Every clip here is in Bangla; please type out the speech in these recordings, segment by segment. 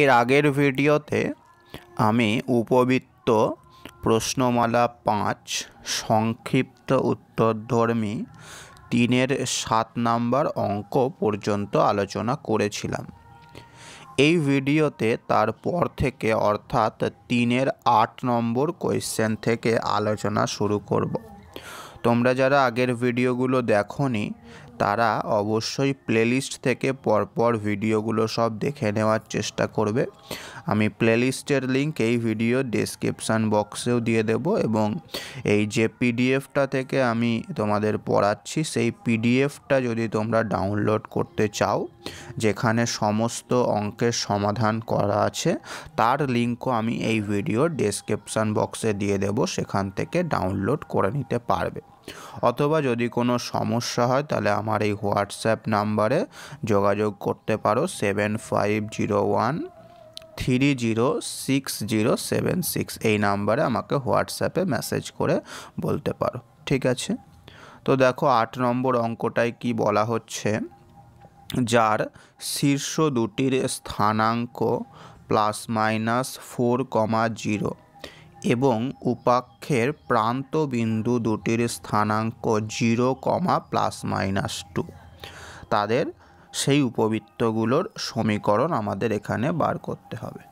এর আগের ভিডিওতে আমি উপবৃত্ত প্রশ্নমালা পাঁচ সংক্ষিপ্ত উত্তরধর্মী তিনের সাত নাম্বার অঙ্ক পর্যন্ত আলোচনা করেছিলাম এই ভিডিওতে তারপর থেকে অর্থাৎ তিনের আট নম্বর কোয়েশ্চেন থেকে আলোচনা শুরু করব তোমরা যারা আগের ভিডিওগুলো দেখো তারা অবশ্যই প্লেলিস্ট থেকে পরপর ভিডিওগুলো সব দেখে নেওয়ার চেষ্টা করবে আমি প্লেলিস্টের লিঙ্ক এই ভিডিও ডেসক্রিপশান বক্সেও দিয়ে দেব এবং এই যে পিডিএফটা থেকে আমি তোমাদের পড়াচ্ছি সেই পিডিএফটা যদি তোমরা ডাউনলোড করতে চাও যেখানে সমস্ত অঙ্কের সমাধান করা আছে তার লিঙ্কও আমি এই ভিডিও ডেসক্রিপশান বক্সে দিয়ে দেব সেখান থেকে ডাউনলোড করে নিতে পারবে অথবা যদি কোনো সমস্যা হয় তাহলে আমার এই হোয়াটসঅ্যাপ নাম্বারে যোগাযোগ করতে পারো seven five zero one three zero six zero seven six এই নাম্বারে আমাকে হোয়াটসঅ্যাপে মেসেজ করে বলতে পারো ঠিক আছে তো দেখো আট নম্বর অঙ্কটায় কি বলা হচ্ছে যার শীর্ষ দুটির স্থানাঙ্ক প্লাস মাইনাস ফোর কমা জিরো এবং উপাক্ষের প্রান্তবিন্দু দুটির স্থানাঙ্ক জিরো কমা প্লাস মাইনাস টু তাদের সেই উপবৃত্তগুলোর সমীকরণ আমাদের এখানে বার করতে হবে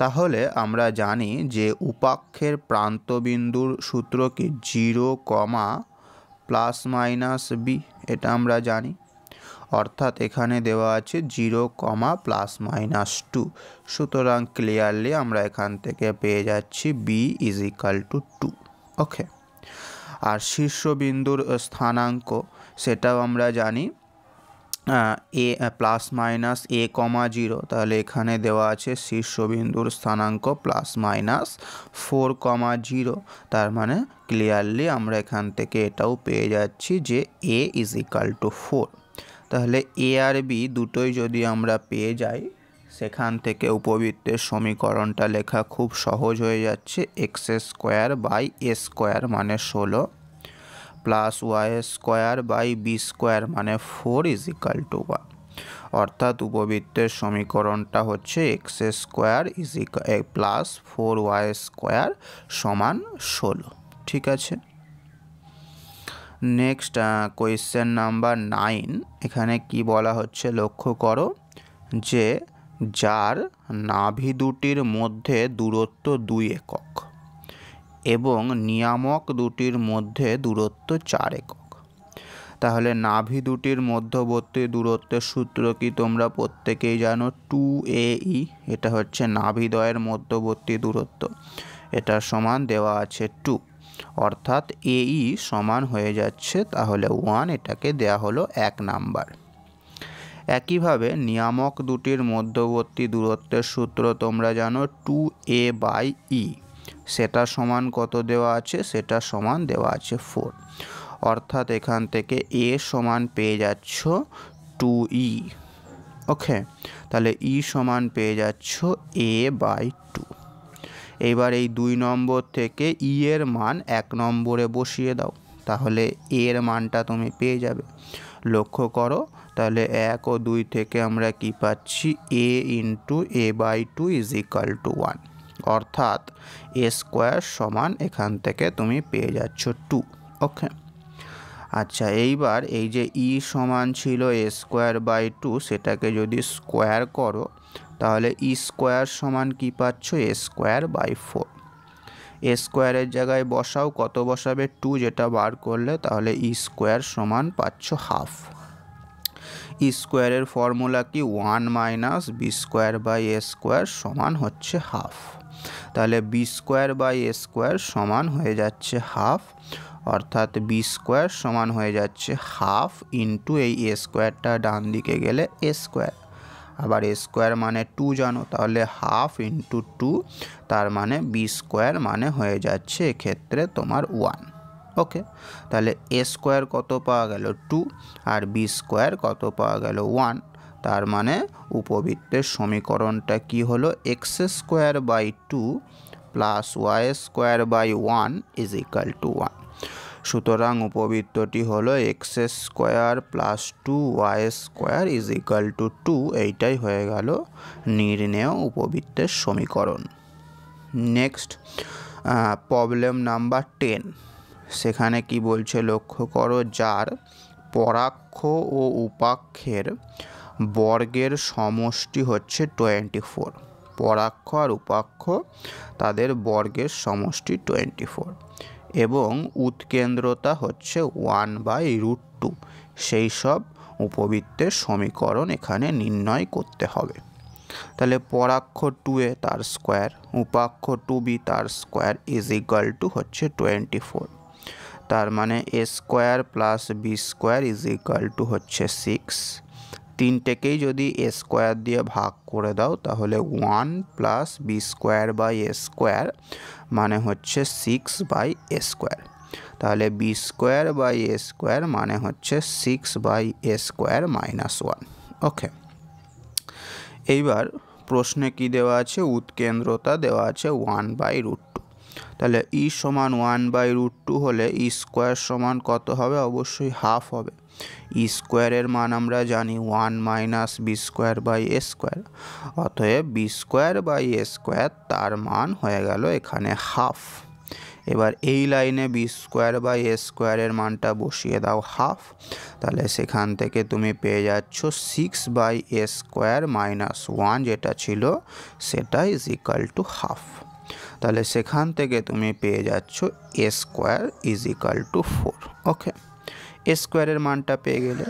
তাহলে আমরা জানি যে উপাক্ষের প্রান্তবিন্দুর সূত্র কি জিরো কমা প্লাস মাইনাস বি এটা আমরা জানি অর্থাৎ এখানে দেওয়া আছে জিরো কমা প্লাস মাইনাস টু সুতরাং ক্লিয়ারলি আমরা এখান থেকে পেয়ে যাচ্ছি B is equal to two okay আর শীর্ষবিন্দুর স্থানাঙ্ক সেটাও আমরা জানি A plus minus A comma zero তাহলে এখানে দেওয়া আছে শীর্ষবিন্দুর স্থানাঙ্ক প্লাস মাইনাস ফোর কমা জিরো তার মানে ক্লিয়ারলি আমরা এখান থেকে এটাও পেয়ে যাচ্ছি যে A is equal to four তাহলে এ আর বি দুটোই যদি আমরা পেয়ে যাই সেখান থেকে উপবৃত্তের সমীকরণটা লেখা খুব সহজ হয়ে যাচ্ছে x square by A square মানে ষোলো plus Y square by B square মানে four is equal to one অর্থাৎ উপবৃত্তের সমীকরণটা হচ্ছে x square is plus four Y square সমান ষোলো ঠিক আছে নেক্সট কোয়েশ্চেন নাম্বার নাইন এখানে কি বলা হচ্ছে লক্ষ্য করো যে যার নাভি দুটির মধ্যে দূরত্ব দুই একক এবং নিয়ামক দুটির মধ্যে দূরত্ব চার একক তাহলে নাভি দুটির মধ্যবর্তী দূরত্বের সূত্র কি তোমরা প্রত্যেকেই জানো টু এ ই এটা হচ্ছে নাভিদয়ের মধ্যবর্তী দূরত্ব এটা সমান দেওয়া আছে টু অর্থাৎ এই সমান হয়ে যাচ্ছে তাহলে ওয়ান এটাকে দেয়া হলো এক নাম্বার একইভাবে নিয়ামক দুটির মধ্যবর্তী দূরত্বের সূত্র তোমরা জানো টু এ বাই ই সেটা সমান কত দেওয়া আছে সেটা সমান দেওয়া আছে ফোর অর্থাৎ এখান থেকে এ সমান পেয়ে যাচ্ছ টু ই ওকে তাহলে ই e সমান পেয়ে যাচ্ছ এ বাই টু এইবার এই দুই নম্বর থেকে ই e এর মান এক নম্বরে বসিয়ে দাও তাহলে এর মানটা তুমি পেয়ে যাবে লক্ষ্য করো তাহলে এক ও দুই থেকে আমরা কি পাচ্ছি A into A by two is equal to one অর্থাৎ এ স্কোয়ার সমান এখান থেকে তুমি পেয়ে যাচ্ছ টু ওকে আচ্ছা এইবার এই যে ই e সমান ছিল এ স্কোয়ার বাই টু সেটাকে যদি স্কোয়ার করো তাহলে ই e স্কোয়ার সমান কী পাচ্ছ A square by four A স্কোয়ারের জায়গায় বসাও কত বসাবে টু যেটা বার করলে তাহলে ই e স্কোয়ার সমান পাচ্ছ হাফ ই স্কোয়ারের ফর্মুলা কি one minus B square by A square সমান হচ্ছে হাফ তাহলে B square by A square সমান হয়ে যাচ্ছে হাফ অর্থাৎ বি স্কোয়ার সমান হয়ে যাচ্ছে হাফ ইন্টু এই এ স্কোয়ারটা ডান দিকে গেলে এ স্কোয়ার আবার স্কোয়ার মানে টু জানো তাহলে হাফ ইন্টু টু তার মানে বি স্কোয়ার মানে হয়ে যাচ্ছে এক্ষেত্রে তোমার ওয়ান ওকে তাহলে এ স্কোয়ার কত পাওয়া গেল টু আর বি স্কোয়ার কত পাওয়া গেল ওয়ান তার মানে উপবৃত্তের সমীকরণটা কি হলো X square by two plus Y square by one is equal to one সুতরাং উপবৃত্তটি হলো X square plus two Y square is equal to two এইটাই হয়ে গেল নির্ণেয় উপবৃত্তের সমীকরণ নেক্সট প্রবলেম নাম্বার টেন সেখানে কি বলছে লক্ষ্য করো যার পরাক্ষ ও উপাক্ষের বর্গের সমষ্টি হচ্ছে টোয়েন্টি ফোর পরাক্ষ আর উপাক্ষ তাদের বর্গের সমষ্টি টোয়েন্টি ফোর এবং উৎকেন্দ্রতা হচ্ছে ওয়ান বাই রুট টু সেই সব উপবৃত্তের সমীকরণ এখানে নির্ণয় করতে হবে তাহলে পরাক্ষ টু এ তার স্কোয়ার উপাক্ষ টু বি তার স্কোয়ার ইজ ইকাল টু হচ্ছে টোয়েন্টি ফোর তার মানে A square plus B square is equal to হচ্ছে সিক্স তিনটেকেই যদি এ স্কোয়ার দিয়ে ভাগ করে দাও তাহলে one plus B square by A square মানে হচ্ছে সিক্স বাই এ স্কোয়ার তাহলে B square by A square মানে হচ্ছে six by A square minus one okay এইবার প্রশ্নে কি দেওয়া আছে উৎকেন্দ্রতা দেওয়া আছে ওয়ান বাই রুট টু তাহলে ই e সমান ওয়ান বাই রুট টু হলে ই e স্কোয়ার সমান কত হবে অবশ্যই হাফ হবে ই স্কোয়ারের মান আমরা জানি one minus B square by A square অতএব B square by A square তার মান হয়ে গেল এখানে হাফ এবার এই লাইনে বি স্কোয়ার বাই এ স্কোয়ারের মানটা বসিয়ে দাও হাফ তাহলে সেখান থেকে তুমি পেয়ে যাচ্ছ six by A square minus one যেটা ছিল সেটা ইজ ইকাল টু হাফ তাহলে সেখান থেকে তুমি পেয়ে যাচ্ছ A square is equal to four okay A স্কোয়ারের মানটা পেয়ে গেলে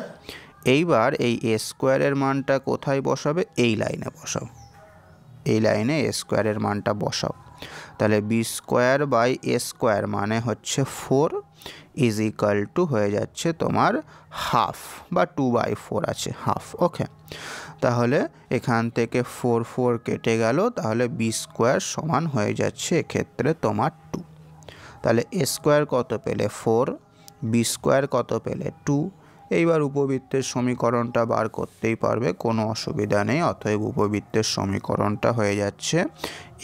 এইবার এই এ স্কোয়ারের মানটা কোথায় বসাবে এই লাইনে বসাও এই লাইনে এ স্কোয়ারের মানটা বসাও তাহলে B square by A square মানে হচ্ছে ফোর ইজ ইকাল টু হয়ে যাচ্ছে তোমার হাফ বা টু বাই ফোর আছে হাফ ওকে তাহলে এখান থেকে ফোর ফোর কেটে গেল তাহলে বি স্কোয়ার সমান হয়ে যাচ্ছে এক্ষেত্রে তোমার টু তাহলে এ স্কোয়ার কত পেলে ফোর বি স্কোয়ার কত পেলে টু এইবার উপবৃত্তের সমীকরণটা বার করতেই পারবে কোনো অসুবিধা নেই অতএব উপবৃত্তের সমীকরণটা হয়ে যাচ্ছে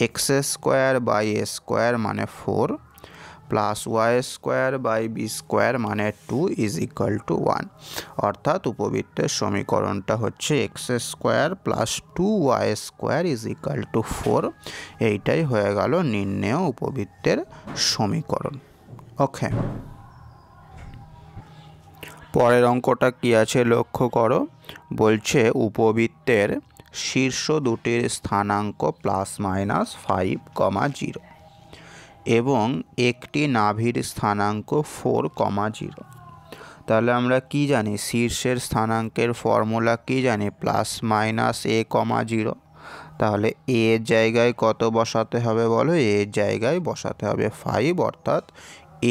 x square by A square মানে four plus Y square by B square মানে two is equal to one অর্থাৎ উপবৃত্তের সমীকরণটা হচ্ছে x square plus two Y square is equal to four এইটাই হয়ে গেল নির্ণেয় উপবৃত্তের সমীকরণ ওকে পরের অঙ্কটা কী আছে লক্ষ্য করো বলছে উপবৃত্তের শীর্ষ দুটির স্থানাঙ্ক plus minus five comma zero এবং একটি নাভির স্থানাঙ্ক ফোর কমা জিরো তাহলে আমরা কি জানি শীর্ষের স্থানাঙ্কের ফর্মুলা কি জানি প্লাস মাইনাস এ কমা জিরো তাহলে এ জায়গায় কত বসাতে হবে বলো এ জায়গায় বসাতে হবে ফাইভ অর্থাৎ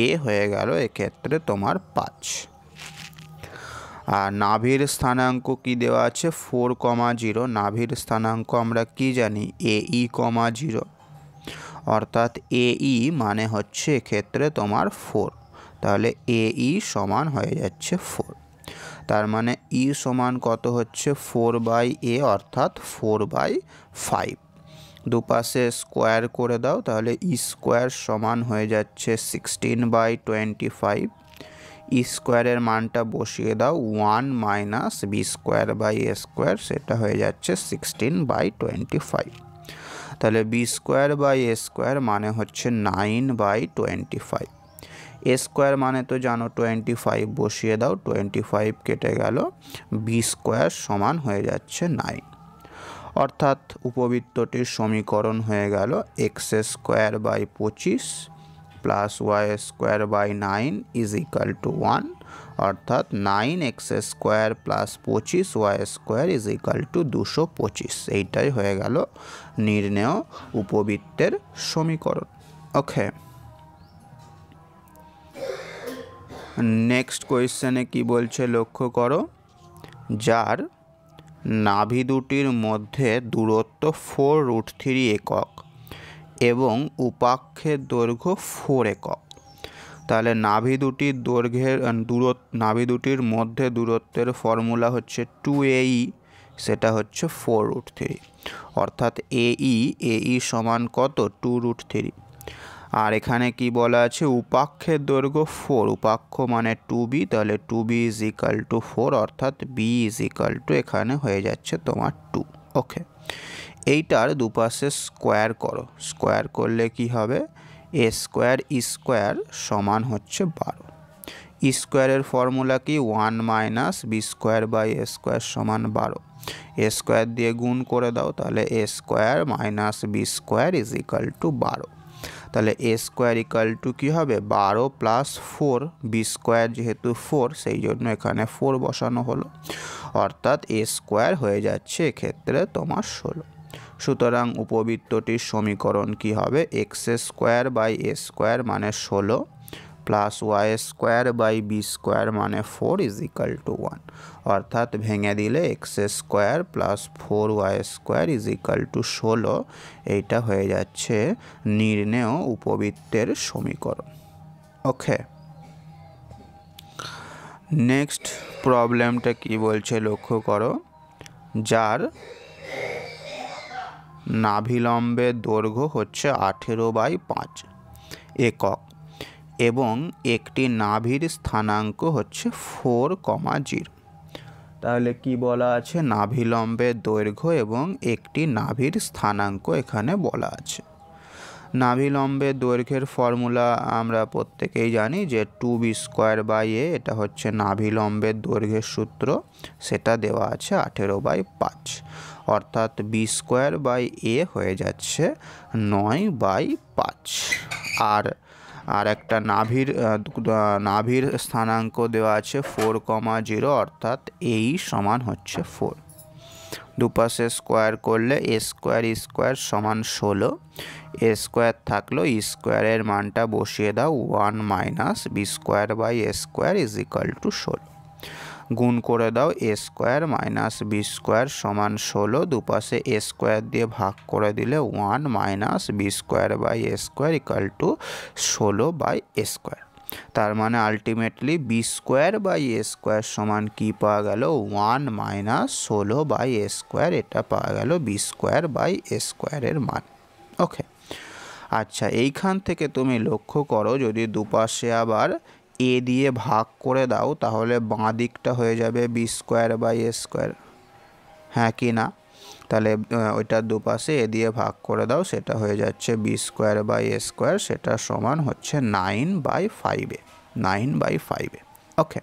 এ হয়ে গেল এক্ষেত্রে তোমার পাঁচ আর নাভির স্থানাঙ্ক কি দেওয়া আছে ফোর কমা জিরো নাভির স্থানাঙ্ক আমরা কি জানি এ ই কমা জিরো অর্থাৎ এ ই মানে হচ্ছে এক্ষেত্রে তোমার ফোর তাহলে এ ই সমান হয়ে যাচ্ছে ফোর তার মানে ই সমান কত হচ্ছে ফোর বাই এ অর্থাৎ ফোর বাই ফাইভ দুপাশে স্কোয়ার করে দাও তাহলে ই স্কোয়ার সমান হয়ে যাচ্ছে সিক্সটিন বাই টোয়েন্টি ফাইভ স্কোয়ারের মানটা বসিয়ে দাও one minus B square by A square সেটা হয়ে যাচ্ছে সিক্সটিন বাই টোয়েন্টি ফাইভ তাহলে B square by A square মানে হচ্ছে nine by twenty five a square মানে তো জানো টোয়েন্টি ফাইভ বসিয়ে দাও টোয়েন্টি ফাইভ কেটে গেল বি স্কোয়ার সমান হয়ে যাচ্ছে নাইন অর্থাৎ উপবৃত্তটির সমীকরণ হয়ে গেল এক্স স্কোয়ার বাই পঁচিশ plus Y square by nine is equal to one অর্থাৎ নাইন এক্স স্কোয়ার প্লাস পঁচিশ y square is equal to দুশো পঁচিশ এইটাই হয়ে গেল নির্ণেয় উপবৃত্তের সমীকরণ ওকে নেক্সট কোয়েশ্চেনে কি বলছে লক্ষ্য করো যার নাভি দুটির মধ্যে দূরত্ব ফোর রুট থ্রি একক এবং উপাক্ষের দৈর্ঘ্য ফোর একক তাহলে নাভি দুটির দৈর্ঘ্যের দূরত্ব নাভি দুটির মধ্যে দূরত্বের ফর্মুলা হচ্ছে টু এই সেটা হচ্ছে ফোর রুট থ্রি অর্থাৎ এই এই সমান কত টু রুট থ্রি আর এখানে কি বলা আছে উপাক্ষের দৈর্ঘ্য ফোর উপাক্ষ মানে টু বি তাহলে two b is equal to four অর্থাৎ বি ইজ ইকাল টু এখানে হয়ে যাচ্ছে তোমার টু ওকে এইটার দুপাশে স্কোয়ার করো স্কোয়ার করলে কি হবে এ স্কোয়ার স্কোয়ার সমান হচ্ছে বারো স্কোয়ারের ফর্মুলা কি one minus B square by A square সমান বারো এ স্কোয়ার দিয়ে গুণ করে দাও তাহলে a square minus B square is equal to বারো তাহলে এ স্কোয়ার ইকাল টু কী হবে বারো প্লাস ফোর বি স্কোয়ার যেহেতু ফোর সেই জন্য এখানে ফোর বসানো হলো অর্থাৎ এ স্কোয়ার হয়ে যাচ্ছে এক্ষেত্রে তোমার ষোলো সুতরাং উপবৃত্তটির সমীকরণ কি হবে x square by A square মানে ষোলো plus Y square by B square মানে four is equal to one অর্থাৎ ভেঙে দিলে x square plus four Y square is equal to ষোলো এইটা হয়ে যাচ্ছে নির্ণেয় উপবৃত্তের সমীকরণ ওকে নেক্সট প্রবলেমটা কি বলছে লক্ষ্য করো যার নাভিলম্বের দৈর্ঘ্য হচ্ছে আঠেরো বাই পাঁচ একক এবং একটি নাভির স্থানাঙ্ক হচ্ছে ফোর কমা জিরো তাহলে কি বলা আছে নাভিলম্বের দৈর্ঘ্য এবং একটি নাভির স্থানাঙ্ক এখানে বলা আছে নাভিলম্বের দৈর্ঘ্যের ফর্মুলা আমরা প্রত্যেকেই জানি যে two b square by a এটা হচ্ছে নাভিলম্বের দৈর্ঘ্যের সূত্র সেটা দেওয়া আছে আঠেরো বাই পাঁচ অর্থাৎ বি স্কোয়ার বাই এ হয়ে যাচ্ছে নয় বাই পাঁচ আর আর একটা নাভির নাভির স্থানাঙ্ক দেওয়া আছে ফোর কমা জিরো অর্থাৎ এই সমান হচ্ছে ফোর দুপাশে স্কোয়ার করলে স্কোয়ার স্কোয়ার সমান ষোলো এ স্কোয়ার থাকলো স্কোয়ারের মানটা বসিয়ে দাও one minus B square by A square is equal to ষোলো গুণ করে দাও a square minus B square সমান ষোলো দুপাশে এ স্কোয়ার দিয়ে ভাগ করে দিলে one minus B square by A square equal to ষোলো বাই এ স্কোয়ার তার মানে ultimately b square by A square সমান কী পাওয়া গেল ওয়ান মাইনাস ষোলো বাই এ স্কোয়ার এটা পাওয়া গেল বি স্কোয়ার বাই এ স্কোয়ারের মান ওকে আচ্ছা এইখান থেকে তুমি লক্ষ্য করো যদি দুপাশে আবার এ দিয়ে ভাগ করে দাও তাহলে বাঁ দিকটা হয়ে যাবে b square by A square হ্যাঁ কি না তাহলে ওইটা দুপাশে এ দিয়ে ভাগ করে দাও সেটা হয়ে যাচ্ছে b square by A square সেটা সমান হচ্ছে নাইন বাই ফাইভে নাইন বাই ফাইভে ওকে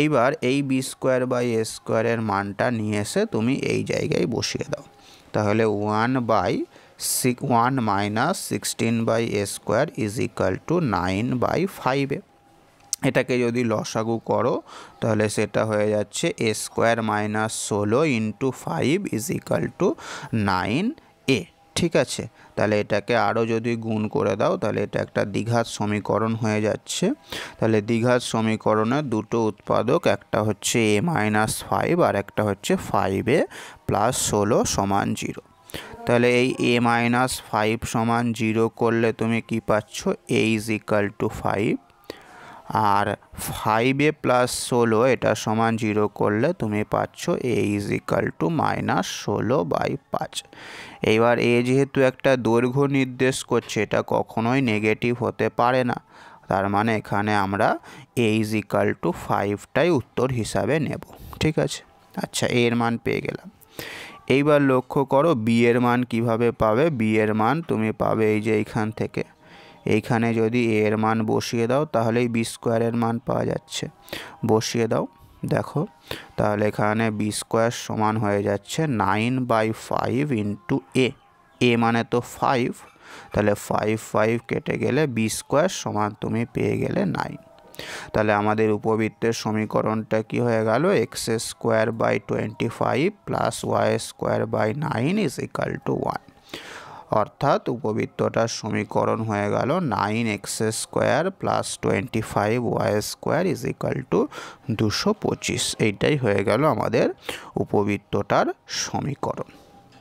এইবার এই বি স্কোয়ার বাই এ স্কোয়ারের মানটা নিয়ে এসে তুমি এই জায়গায় বসিয়ে দাও তাহলে one by six one minus sixteen by A square is equal to nine by ফাইভে এটাকে যদি লসাগু করো তাহলে সেটা হয়ে যাচ্ছে এ স্কোয়ার মাইনাস ষোলো into five is equal to nine এ ঠিক আছে তাহলে এটাকে আরও যদি গুণ করে দাও তাহলে এটা একটা দীঘার সমীকরণ হয়ে যাচ্ছে তাহলে দীঘার সমীকরণে দুটো উৎপাদক একটা হচ্ছে এ মাইনাস ফাইভ আর একটা হচ্ছে ফাইভ এ প্লাস ষোলো সমান জিরো তাহলে এই এ মাইনাস ফাইভ সমান জিরো করলে তুমি কি পাচ্ছ a is equal to five আর ফাইভ এ প্লাস ষোলো এটা সমান জিরো করলে তুমি পাচ্ছ a is equal to minus ষোলো বাই পাঁচ এইবার এ যেহেতু একটা দৈর্ঘ্য নির্দেশ করছে এটা কখনোই নেগেটিভ হতে পারে না তার মানে এখানে আমরা এ ইজ ইকাল টু ফাইভটাই উত্তর হিসাবে নেব ঠিক আছে আচ্ছা এর মান পেয়ে গেলাম এইবার লক্ষ্য করো বি এর মান কিভাবে পাবে বি এর মান তুমি পাবে এই যে এইখান থেকে এইখানে যদি এ এর মান বসিয়ে দাও তাহলেই বি স্কোয়ারের মান পাওয়া যাচ্ছে বসিয়ে দাও দেখো তাহলে এখানে বি স্কোয়ার সমান হয়ে যাচ্ছে nine by five into a a মানে তো ফাইভ তাহলে ফাইভ ফাইভ কেটে গেলে বি স্কোয়ার সমান তুমি পেয়ে গেলে নাইন তাহলে আমাদের উপবৃত্তের সমীকরণটা কি হয়ে গেল x square by twenty five plus Y square by nine is equal to one অর্থাৎ উপবৃত্তটার সমীকরণ হয়ে গেল nine x square plus twenty five y square is equal to দুশো পঁচিশ এইটাই হয়ে গেল আমাদের উপবৃত্তটার সমীকরণ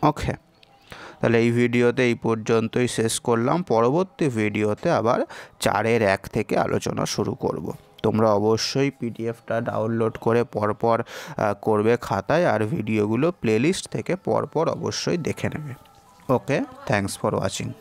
ওকে তাহলে এই ভিডিওতে এই পর্যন্তই শেষ করলাম পরবর্তী ভিডিওতে আবার চারের এক থেকে আলোচনা শুরু করব। তোমরা অবশ্যই পিডিএফটা ডাউনলোড করে পরপর করবে খাতায় আর ভিডিওগুলো প্লেলিস্ট থেকে পরপর অবশ্যই দেখে নেবে ओके थैंक्स फॉर वॉचिंग